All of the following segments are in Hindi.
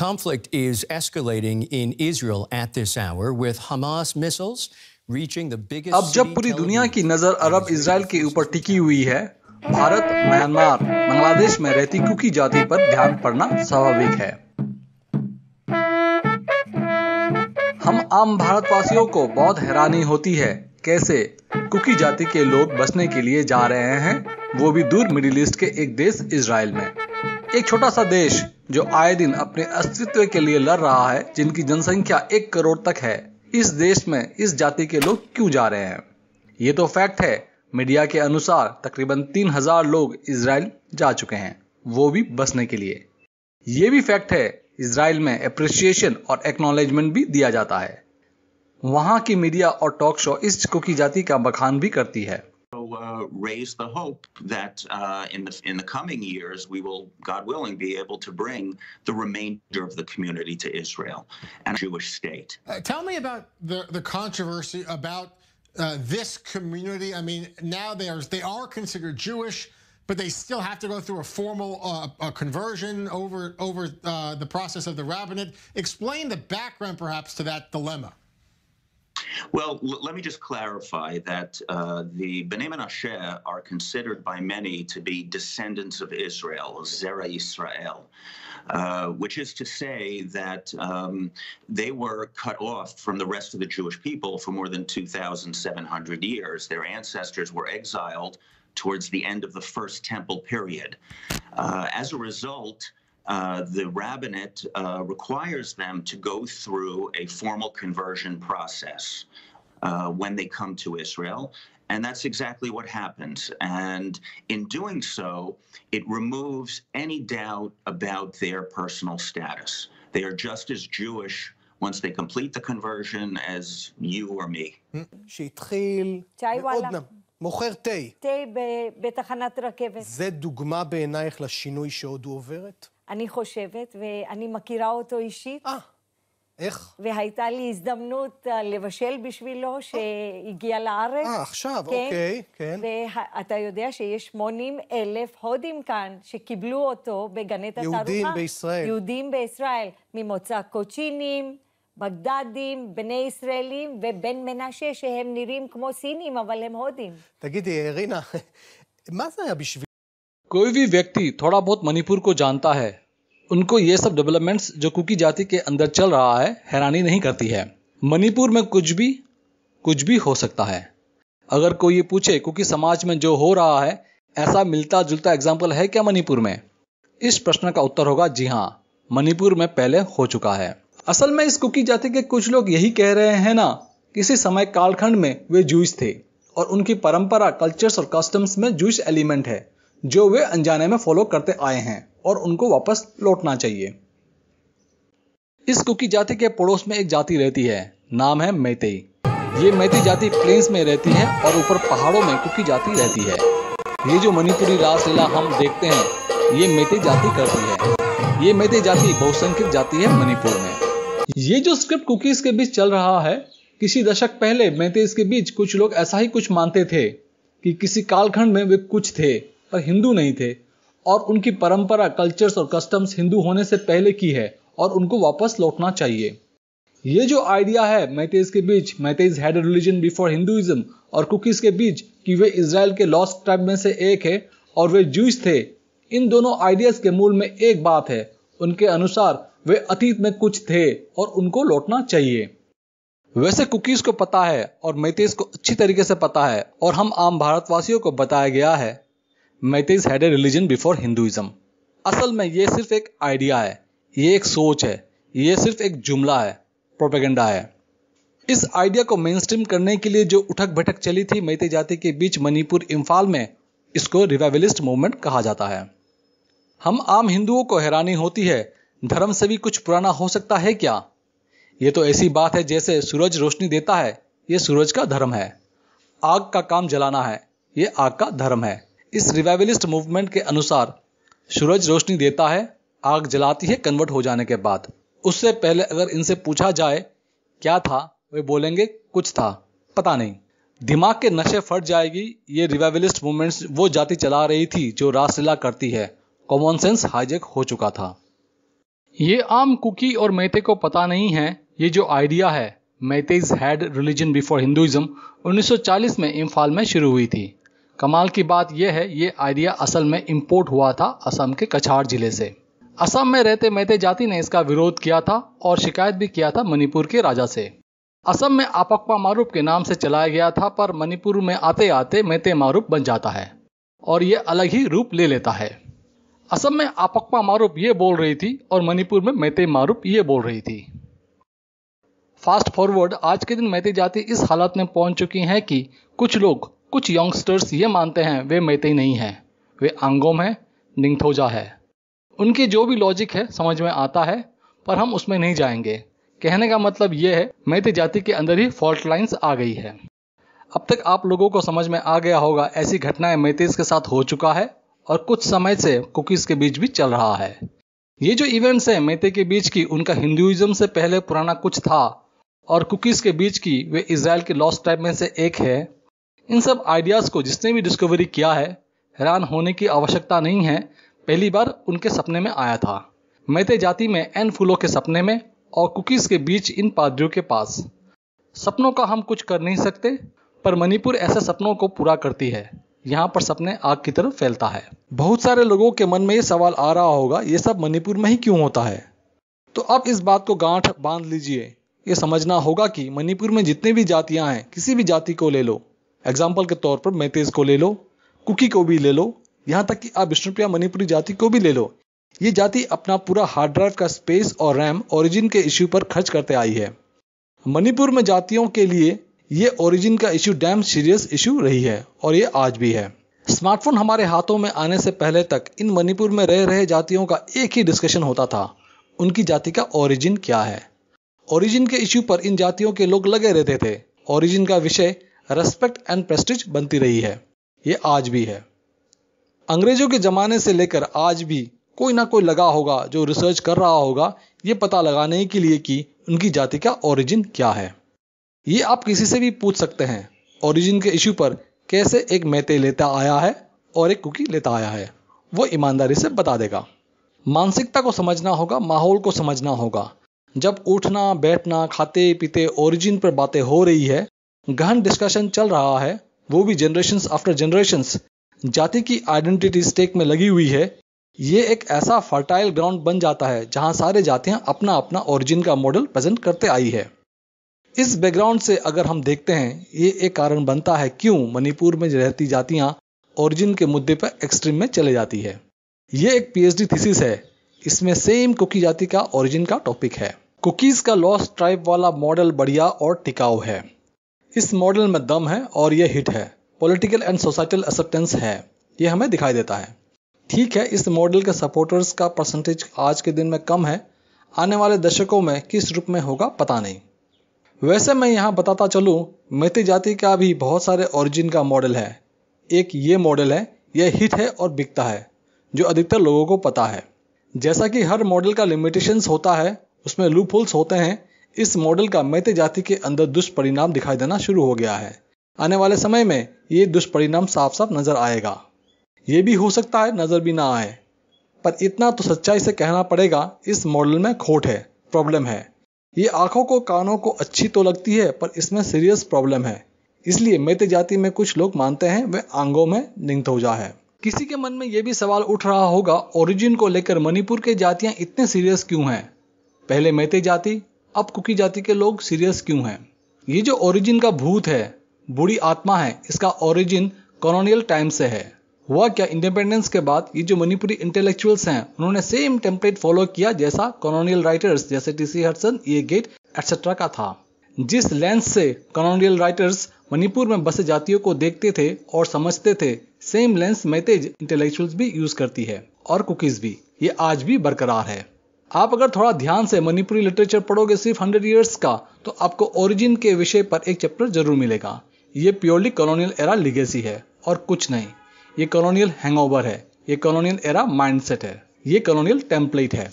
conflict is escalating in Israel at this hour with Hamas missiles reaching the biggest अब जब पूरी दुनिया की नजर अरब इजराइल के ऊपर टिकी हुई है भारत म्यांमार बांग्लादेश में रहती कुकी जाति पर ध्यान पड़ना स्वाभाविक है हम आम भारतवासियों को बहुत हैरानी होती है कैसे कुकी जाति के लोग बसने के लिए जा रहे हैं वो भी दूर मिडिल ईस्ट के एक देश इसराइल में एक छोटा सा देश जो आए दिन अपने अस्तित्व के लिए लड़ रहा है जिनकी जनसंख्या एक करोड़ तक है इस देश में इस जाति के लोग क्यों जा रहे हैं ये तो फैक्ट है मीडिया के अनुसार तकरीबन तीन हजार लोग इसराइल जा चुके हैं वो भी बसने के लिए ये भी फैक्ट है इसराइल में अप्रिसिएशन और एक्नॉलेजमेंट भी दिया जाता है वहां की मीडिया और टॉक शो इस कुकी जाति का बखान भी करती है raise the hope that uh, in the in the coming years we will, God willing, be able to bring the remainder of the community to Israel and Jewish state. Uh, tell me about the the controversy about uh, this community. I mean, now they are they are considered Jewish, but they still have to go through a formal uh, a conversion over over uh, the process of the rabbinate. Explain the background, perhaps, to that dilemma. Well, let me just clarify that uh, the Bnei Menashe are considered by many to be descendants of Israel, Zera Israel, uh, which is to say that um, they were cut off from the rest of the Jewish people for more than 2,700 years. Their ancestors were exiled towards the end of the First Temple period. Uh, as a result, uh, the rabbinate uh, requires them to go through a formal conversion process uh, when they come to Israel. And that's exactly what happens. And in doing so, it removes any doubt about their personal status. They are just as Jewish once they complete the conversion as you or me. Hmm. מוכר תה. תה בתחנת רכבת. זה דוגמה בעינייך לשינוי שעוד עוברת? אני חושבת, ואני מכירה אותו אישית. אה, איך? והייתה לי הזדמנות אה, לבשל בשבילו, אה. שהגיע לארץ. אה, עכשיו, כן? אוקיי, כן. ואתה יודע שיש 80 אלף הודים כאן שקיבלו אותו בגני התערוכה. יהודים בישראל. יהודים בישראל, ממוצא קוצ'ינים. בגדדים, בני ישראלים ובן מנשה, שהם נראים כמו סינים, אבל הם הודים. תגידי, רינה, מה זה היה בשביל... कोई भी व्यक्ति थोड़ा बहुत मणिपुर को जानता है उनको ये सब डेवलपमेंट्स जो कुकी जाति के अंदर चल रहा है हैरानी नहीं करती है मणिपुर में कुछ भी कुछ भी हो सकता है अगर कोई ये पूछे कुकी समाज में जो हो रहा है ऐसा मिलता जुलता एग्जाम्पल है क्या मणिपुर में इस प्रश्न का उत्तर होगा जी हाँ मणिपुर में पहले हो चुका है असल में इस कुकी जाति के कुछ लोग यही कह रहे हैं ना किसी समय कालखंड में वे जूस थे और उनकी परंपरा कल्चर्स और कस्टम्स में जूस एलिमेंट है जो वे अनजाने में फॉलो करते आए हैं और उनको वापस लौटना चाहिए इस कुकी जाति के पड़ोस में एक जाति रहती है नाम है मैतेई ये मैती जाति प्लेन्स में रहती है और ऊपर पहाड़ों में कुकी जाति रहती है ये जो मणिपुरी रासलीला हम देखते हैं ये मेते जाति करती है ये मेते जाति बहुसंख्यक जाति है मणिपुर में ये जो स्क्रिप्ट कुकीज के बीच चल रहा है किसी दशक पहले मैते के बीच कुछ लोग ऐसा ही कुछ मानते थे कि किसी कालखंड में वे कुछ थे पर हिंदू नहीं थे और उनकी परंपरा कल्चर्स और कस्टम्स हिंदू होने से पहले की है और उनको वापस लौटना चाहिए ये जो आइडिया है मैतेज के बीच Meiteis had religion before Hinduism और कुकीज के बीच कि वे इसराइल के लॉस्ट ट्राइब में से एक है और वे जूस थे इन दोनों आइडियाज के मूल में एक बात है उनके अनुसार वे अतीत में कुछ थे और उनको लौटना चाहिए वैसे कुकीज को पता है और मैतेज को अच्छी तरीके से पता है और हम आम भारतवासियों को बताया गया है Meiteis had a religion before Hinduism असल में ये सिर्फ एक आइडिया है ये एक सोच है ये सिर्फ एक जुमला है प्रोपेगेंडा है इस आइडिया को मेन स्ट्रीम करने के लिए जो उठक भटक चली थी मैते जाति के बीच मणिपुर इम्फाल में इसको रिवाइवलिस्ट मूवमेंट कहा जाता है हम आम हिंदुओं को हैरानी होती है धर्म से भी कुछ पुराना हो सकता है क्या ये तो ऐसी बात है जैसे सूरज रोशनी देता है ये सूरज का धर्म है आग का काम जलाना है ये आग का धर्म है इस रिवाइवलिस्ट मूवमेंट के अनुसार सूरज रोशनी देता है आग जलाती है कन्वर्ट हो जाने के बाद उससे पहले अगर इनसे पूछा जाए क्या था वे बोलेंगे कुछ था पता नहीं दिमाग के नशे फट जाएगी ये रिवाइवलिस्ट मूवमेंट वो जाति चला रही थी जो रासलीला करती है कॉमन सेंस हाईजेक हो चुका था ये आम कुकी और मैते को पता नहीं है ये जो आइडिया है is had religion before Hinduism 1940 में इम्फाल में शुरू हुई थी कमाल की बात यह है ये आइडिया असल में इंपोर्ट हुआ था असम के कछाड़ जिले से असम में रहते मैते जाति ने इसका विरोध किया था और शिकायत भी किया था मणिपुर के राजा से असम में आपक्वा मारूप के नाम से चलाया गया था पर मणिपुर में आते आते मैते मारूप बन जाता है और ये अलग ही रूप ले लेता है असम में आपक्वा मारूप ये बोल रही थी और मणिपुर में मैते मारूप ये बोल रही थी फास्ट फॉरवर्ड आज के दिन मैते जाति इस हालत में पहुंच चुकी है कि कुछ लोग कुछ यंगस्टर्स ये मानते हैं वे मैते नहीं हैं वे आंगोम हैं निंगथोजा है उनकी जो भी लॉजिक है समझ में आता है पर हम उसमें नहीं जाएंगे कहने का मतलब ये है मैते जाति के अंदर ही फॉल्ट लाइंस आ गई है अब तक आप लोगों को समझ में आ गया होगा ऐसी घटनाएं मैतेज के साथ हो चुका है और कुछ समय से कुकीज के बीच भी चल रहा है ये जो इवेंट्स हैं मैते के बीच की उनका हिंदुइज्म से पहले पुराना कुछ था और कुकीज के बीच की वे इसराइल के लॉस्ट टाइप में से एक है इन सब आइडियाज़ को जिसने भी डिस्कवरी किया है हैरान होने की आवश्यकता नहीं है पहली बार उनके सपने में आया था मैते जाति में एन फूलों के सपने में और कुकीज़ के बीच इन पादरियों के पास सपनों का हम कुछ कर नहीं सकते पर मणिपुर ऐसे सपनों को पूरा करती है यहाँ पर सपने आग की तरफ फैलता है बहुत सारे लोगों के मन में ये सवाल आ रहा होगा ये सब मणिपुर में ही क्यों होता है तो अब इस बात को गांठ बांध लीजिए ये समझना होगा कि मणिपुर में जितनी भी जातियां हैं किसी भी जाति को ले लो एग्जाम्पल के तौर पर मैतेज को ले लो कुकी को भी ले लो यहाँ तक कि आप विष्णुप्रिया मणिपुरी जाति को भी ले लो ये जाति अपना पूरा हार्ड ड्राइव का स्पेस और रैम ओरिजिन के इश्यू पर खर्च करते आई है मणिपुर में जातियों के लिए ये ओरिजिन का इश्यू डैम सीरियस इश्यू रही है और ये आज भी है स्मार्टफोन हमारे हाथों में आने से पहले तक इन मणिपुर में रह रहे जातियों का एक ही डिस्कशन होता था उनकी जाति का ओरिजिन क्या है ओरिजिन के इश्यू पर इन जातियों के लोग लगे रहते थे ओरिजिन का विषय रेस्पेक्ट एंड प्रेस्टिज बनती रही है ये आज भी है अंग्रेजों के ज़माने से लेकर आज भी कोई ना कोई लगा होगा जो रिसर्च कर रहा होगा ये पता लगाने के लिए कि उनकी जाति का ओरिजिन क्या है ये आप किसी से भी पूछ सकते हैं ओरिजिन के इशू पर कैसे एक मेते लेता आया है और एक कुकी लेता आया है वो ईमानदारी से बता देगा मानसिकता को समझना होगा माहौल को समझना होगा जब उठना बैठना खाते पीते ओरिजिन पर बातें हो रही है गहन डिस्कशन चल रहा है वो भी जनरेशन आफ्टर जनरेशन जाति की आइडेंटिटी स्टेक में लगी हुई है ये एक ऐसा फर्टाइल ग्राउंड बन जाता है जहां सारे जातियां अपना अपना ओरिजिन का मॉडल प्रेजेंट करते आई है इस बैकग्राउंड से अगर हम देखते हैं ये एक कारण बनता है क्यों मणिपुर में रहती जातियां ओरिजिन के मुद्दे पर एक्सट्रीम में चले जाती है ये एक पीएचडी थीसिस है इसमें सेम कुकी जाति का ओरिजिन का टॉपिक है कुकीज का लॉस ट्राइब वाला मॉडल बढ़िया और टिकाऊ है इस मॉडल में दम है और यह हिट है पॉलिटिकल एंड सोसाइटल एक्सेप्टेंस है यह हमें दिखाई देता है ठीक है इस मॉडल के सपोर्टर्स का परसेंटेज आज के दिन में कम है आने वाले दशकों में किस रूप में होगा पता नहीं वैसे मैं यहां बताता चलू मेती जाति का भी बहुत सारे ओरिजिन का मॉडल है एक ये मॉडल है यह हिट है और बिकता है जो अधिकतर लोगों को पता है जैसा कि हर मॉडल का लिमिटेशंस होता है उसमें लूप होते हैं इस मॉडल का मैते जाति के अंदर दुष्परिणाम दिखाई देना शुरू हो गया है आने वाले समय में ये दुष्परिणाम साफ साफ नजर आएगा ये भी हो सकता है नजर भी ना आए पर इतना तो सच्चाई से कहना पड़ेगा इस मॉडल में खोट है प्रॉब्लम है ये आंखों को कानों को अच्छी तो लगती है पर इसमें सीरियस प्रॉब्लम है इसलिए मैते जाति में कुछ लोग मानते हैं वे आंगों में जा है किसी के मन में यह भी सवाल उठ रहा होगा ओरिजिन को लेकर मणिपुर के जातियां इतने सीरियस क्यों हैं पहले मैते जाति अब कुकी जाति के लोग सीरियस क्यों हैं ये जो ओरिजिन का भूत है बुरी आत्मा है इसका ओरिजिन कॉलोनियल टाइम से है हुआ क्या इंडिपेंडेंस के बाद ये जो मणिपुरी इंटेलेक्चुअल्स हैं उन्होंने सेम टेम्पलेट फॉलो किया जैसा कॉलोनियल राइटर्स जैसे टीसी हर्सन ये गेट एटसेट्रा का था जिस लेंस से कॉलोनियल राइटर्स मणिपुर में बसे जातियों को देखते थे और समझते थे सेम लेंस मैतेज इंटेलेक्चुअल्स भी यूज करती है और कुकीज भी ये आज भी बरकरार है आप अगर थोड़ा ध्यान से मणिपुरी लिटरेचर पढ़ोगे सिर्फ हंड्रेड ईयर्स का तो आपको ओरिजिन के विषय पर एक चैप्टर जरूर मिलेगा ये प्योरली कॉलोनियल एरा लिगेसी है और कुछ नहीं ये कॉलोनियल हैंगओवर है ये कॉलोनियल एरा माइंडसेट है ये कॉलोनियल टेम्पलेट है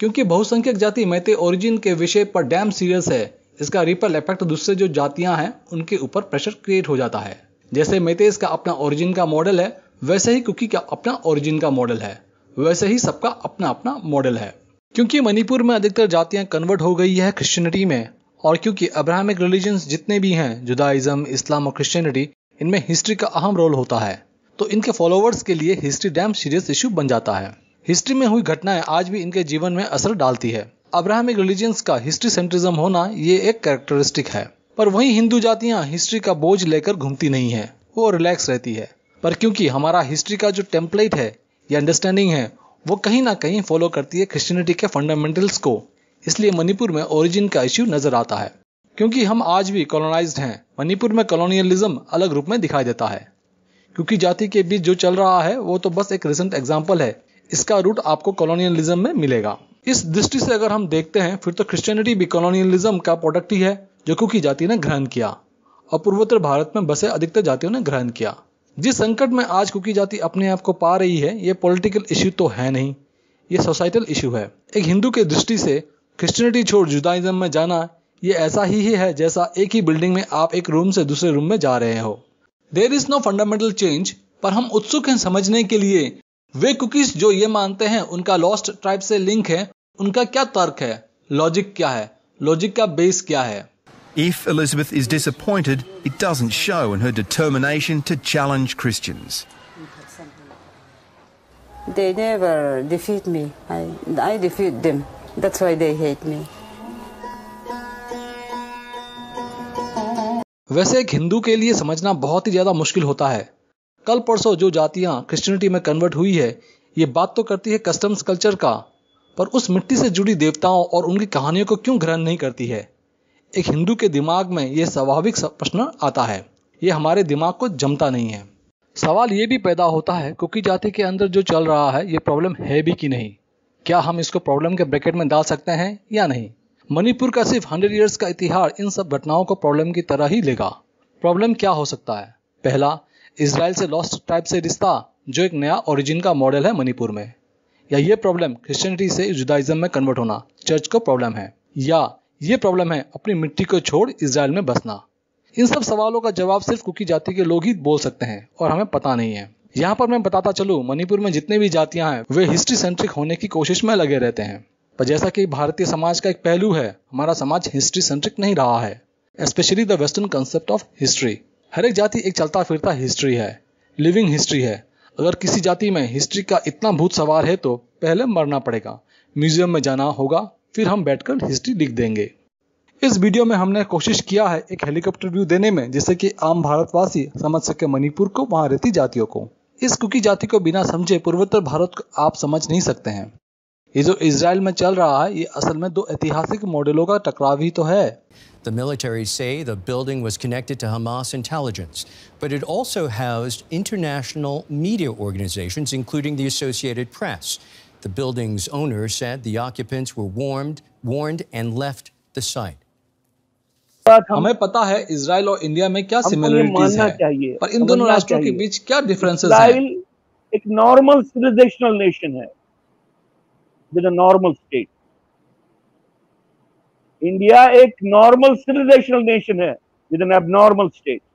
क्योंकि बहुसंख्यक जाति मैते ओरिजिन के विषय पर डैम सीरियस है इसका रिपल इफेक्ट दूसरे जो जातियां हैं उनके ऊपर प्रेशर क्रिएट हो जाता है जैसे मैते का अपना ओरिजिन का मॉडल है वैसे ही कुकी का अपना ओरिजिन का मॉडल है वैसे ही सबका अपना अपना मॉडल है क्योंकि मणिपुर में अधिकतर जातियां कन्वर्ट हो गई है क्रिश्चियनिटी में और क्योंकि अब्राहमिक रिलीजन्स जितने भी हैं जुदाइज्म इस्लाम और क्रिश्चियनिटी इनमें हिस्ट्री का अहम रोल होता है तो इनके फॉलोअर्स के लिए हिस्ट्री डैम सीरियस इश्यू बन जाता है हिस्ट्री में हुई घटनाएं आज भी इनके जीवन में असर डालती है अब्राहमिक रिलीजियंस का हिस्ट्री सेंट्रिज्म होना ये एक कैरेक्टरिस्टिक है पर वही हिंदू जातियां हिस्ट्री का बोझ लेकर घूमती नहीं है वो रिलैक्स रहती है पर क्योंकि हमारा हिस्ट्री का जो टेम्पलेट है या अंडरस्टैंडिंग है वो कहीं ना कहीं फॉलो करती है क्रिश्चियनिटी के फंडामेंटल्स को इसलिए मणिपुर में ओरिजिन का इश्यू नजर आता है क्योंकि हम आज भी कॉलोनाइज्ड हैं मणिपुर में कॉलोनियलिज्म अलग रूप में दिखाई देता है क्योंकि जाति के बीच जो चल रहा है वो तो बस एक रिसेंट एग्जाम्पल है इसका रूट आपको कॉलोनियलिज्म में मिलेगा इस दृष्टि से अगर हम देखते हैं फिर तो क्रिश्चियनिटी भी कॉलोनियलिज्म का प्रोडक्ट ही है जो क्योंकि जाति ने ग्रहण किया और पूर्वोत्तर भारत में बसे अधिकतर जातियों ने ग्रहण किया जिस संकट में आज कुकी जाति अपने आप को पा रही है यह पॉलिटिकल इश्यू तो है नहीं ये सोसाइटल इश्यू है एक हिंदू के दृष्टि से क्रिश्चियनिटी छोड़ जुदाइज्म में जाना ये ऐसा ही है जैसा एक ही बिल्डिंग में आप एक रूम से दूसरे रूम में जा रहे हो there is no fundamental change पर हम उत्सुक हैं समझने के लिए वे कुकीज जो ये मानते हैं उनका लॉस्ट ट्राइब से लिंक है उनका क्या तर्क है लॉजिक क्या है लॉजिक का बेस क्या है If Elizabeth is disappointed, it doesn't show in her determination to challenge Christians. They never defeat me. I, I defeat them. That's why they hate me. वैसे एक हिंदू के लिए समझना बहुत ही ज़्यादा मुश्किल होता है कल परसों जो जातियां क्रिश्चियनिटी में कन्वर्ट हुई है ये बात तो करती है कस्टम्स कल्चर का पर उस मिट्टी से जुड़ी देवताओं और उनकी कहानियों को क्यों ग्रहण नहीं करती है एक हिंदू के दिमाग में यह स्वाभाविक प्रश्न आता है ये हमारे दिमाग को जमता नहीं है सवाल ये भी पैदा होता है कुकी जाति के अंदर जो चल रहा है ये प्रॉब्लम है भी कि नहीं क्या हम इसको प्रॉब्लम के ब्रैकेट में डाल सकते हैं या नहीं मणिपुर का सिर्फ हंड्रेड ईयर्स का इतिहास इन सब घटनाओं को प्रॉब्लम की तरह ही लेगा प्रॉब्लम क्या हो सकता है पहला इसराइल से लॉस्ट टाइप से रिश्ता जो एक नया ओरिजिन का मॉडल है मणिपुर में या ये प्रॉब्लम क्रिश्चियनिटी से जुदाइज्म में कन्वर्ट होना चर्च को प्रॉब्लम है या ये प्रॉब्लम है अपनी मिट्टी को छोड़ इसराइल में बसना इन सब सवालों का जवाब सिर्फ कुकी जाति के लोग ही बोल सकते हैं और हमें पता नहीं है यहाँ पर मैं बताता चलू मणिपुर में जितने भी जातियाँ हैं वे हिस्ट्री सेंट्रिक होने की कोशिश में लगे रहते हैं पर जैसा कि भारतीय समाज का एक पहलू है हमारा समाज हिस्ट्री सेंट्रिक नहीं रहा है especially the western concept of history हर एक जाति एक चलता फिरता हिस्ट्री है लिविंग हिस्ट्री है अगर किसी जाति में हिस्ट्री का इतना भूत सवार है तो पहले मरना पड़ेगा म्यूजियम में जाना होगा फिर हम बैठकर हिस्ट्री लिख देंगे इस वीडियो में हमने कोशिश किया है एक हेलीकॉप्टर व्यू देने में जिससे कि आम भारतवासी समझ सके मणिपुर को वहां रहती जातियों को इस कुकी जाति को बिना समझे पूर्वोत्तर भारत को आप समझ नहीं सकते हैं ये जो इसराइल में चल रहा है ये असल में दो ऐतिहासिक मॉडलों का टकराव ही तो है The military say the building was connected to Hamas intelligence, but it also housed international media organizations, including the Associated Press. The building's owner said the occupants were warned, warned and left the site. हमें पता है इसराइल और इंडिया में क्या सिमिलरिटीज है पर इन दोनों राष्ट्रों के बीच क्या डिफरेंसेस हैं? एक नॉर्मल सिविलाइजेशनल नेशन है with a normal state India एक नॉर्मल सिविलाइजेशनल नेशन है विद एन एबनॉर्मल स्टेट